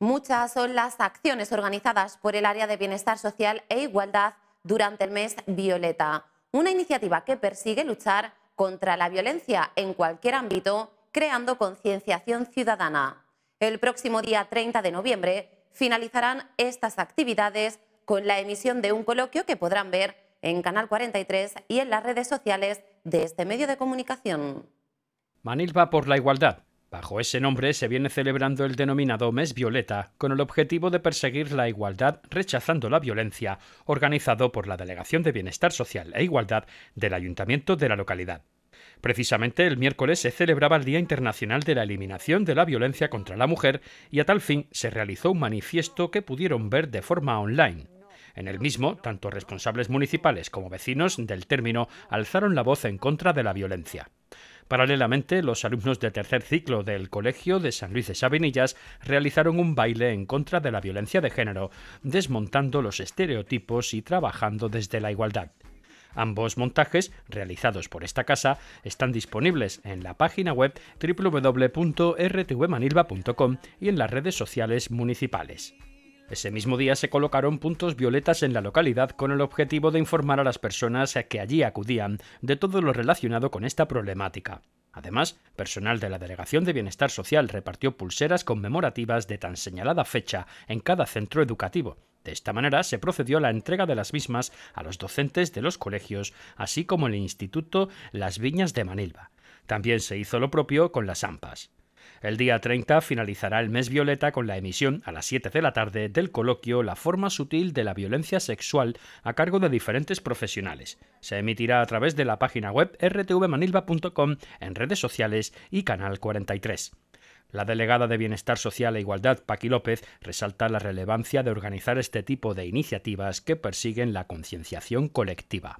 Muchas son las acciones organizadas por el Área de Bienestar Social e Igualdad durante el mes Violeta, una iniciativa que persigue luchar contra la violencia en cualquier ámbito, creando concienciación ciudadana. El próximo día 30 de noviembre finalizarán estas actividades con la emisión de un coloquio que podrán ver en Canal 43 y en las redes sociales de este medio de comunicación. Manilva por la igualdad. Bajo ese nombre se viene celebrando el denominado Mes Violeta, con el objetivo de perseguir la igualdad rechazando la violencia, organizado por la Delegación de Bienestar Social e Igualdad del Ayuntamiento de la localidad. Precisamente el miércoles se celebraba el Día Internacional de la Eliminación de la Violencia contra la Mujer y a tal fin se realizó un manifiesto que pudieron ver de forma online. En el mismo, tanto responsables municipales como vecinos del término alzaron la voz en contra de la violencia. Paralelamente, los alumnos del tercer ciclo del Colegio de San Luis de Sabinillas realizaron un baile en contra de la violencia de género, desmontando los estereotipos y trabajando desde la igualdad. Ambos montajes, realizados por esta casa, están disponibles en la página web www.rtvmanilva.com y en las redes sociales municipales. Ese mismo día se colocaron puntos violetas en la localidad con el objetivo de informar a las personas que allí acudían de todo lo relacionado con esta problemática. Además, personal de la Delegación de Bienestar Social repartió pulseras conmemorativas de tan señalada fecha en cada centro educativo. De esta manera se procedió a la entrega de las mismas a los docentes de los colegios, así como el Instituto Las Viñas de Manilva. También se hizo lo propio con las AMPAs. El día 30 finalizará el mes violeta con la emisión, a las 7 de la tarde, del coloquio La forma sutil de la violencia sexual a cargo de diferentes profesionales. Se emitirá a través de la página web rtvmanilva.com, en redes sociales y Canal 43. La delegada de Bienestar Social e Igualdad, Paqui López, resalta la relevancia de organizar este tipo de iniciativas que persiguen la concienciación colectiva.